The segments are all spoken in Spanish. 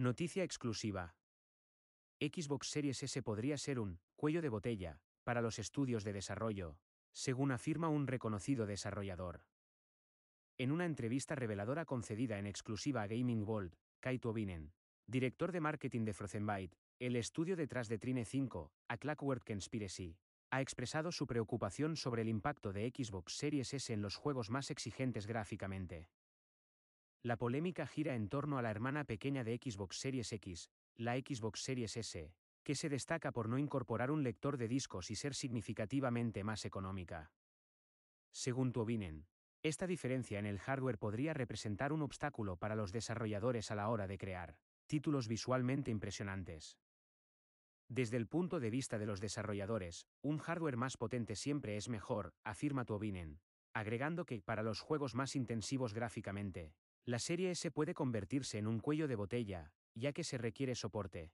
Noticia exclusiva. Xbox Series S podría ser un cuello de botella para los estudios de desarrollo, según afirma un reconocido desarrollador. En una entrevista reveladora concedida en exclusiva a Gaming World, Kaito Binen, director de marketing de Frozenbyte, el estudio detrás de Trine 5, A Clockwork Conspiracy, ha expresado su preocupación sobre el impacto de Xbox Series S en los juegos más exigentes gráficamente. La polémica gira en torno a la hermana pequeña de Xbox Series X, la Xbox Series S, que se destaca por no incorporar un lector de discos y ser significativamente más económica. Según Tuobinen, esta diferencia en el hardware podría representar un obstáculo para los desarrolladores a la hora de crear títulos visualmente impresionantes. Desde el punto de vista de los desarrolladores, un hardware más potente siempre es mejor, afirma Tuobinen, agregando que para los juegos más intensivos gráficamente, la serie S puede convertirse en un cuello de botella, ya que se requiere soporte.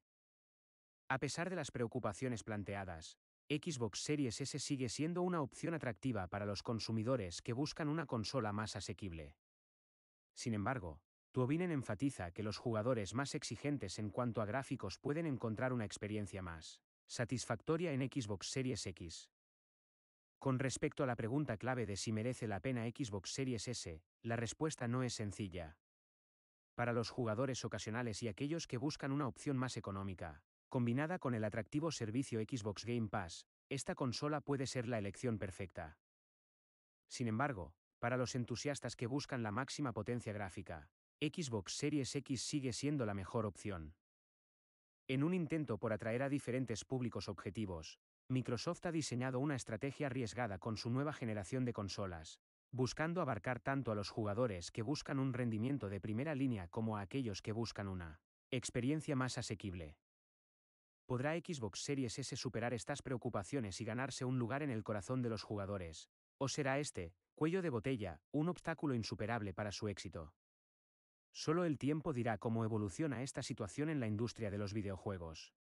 A pesar de las preocupaciones planteadas, Xbox Series S sigue siendo una opción atractiva para los consumidores que buscan una consola más asequible. Sin embargo, Tuobinen enfatiza que los jugadores más exigentes en cuanto a gráficos pueden encontrar una experiencia más satisfactoria en Xbox Series X. Con respecto a la pregunta clave de si merece la pena Xbox Series S, la respuesta no es sencilla. Para los jugadores ocasionales y aquellos que buscan una opción más económica, combinada con el atractivo servicio Xbox Game Pass, esta consola puede ser la elección perfecta. Sin embargo, para los entusiastas que buscan la máxima potencia gráfica, Xbox Series X sigue siendo la mejor opción. En un intento por atraer a diferentes públicos objetivos, Microsoft ha diseñado una estrategia arriesgada con su nueva generación de consolas, buscando abarcar tanto a los jugadores que buscan un rendimiento de primera línea como a aquellos que buscan una experiencia más asequible. ¿Podrá Xbox Series S superar estas preocupaciones y ganarse un lugar en el corazón de los jugadores? ¿O será este, cuello de botella, un obstáculo insuperable para su éxito? Solo el tiempo dirá cómo evoluciona esta situación en la industria de los videojuegos.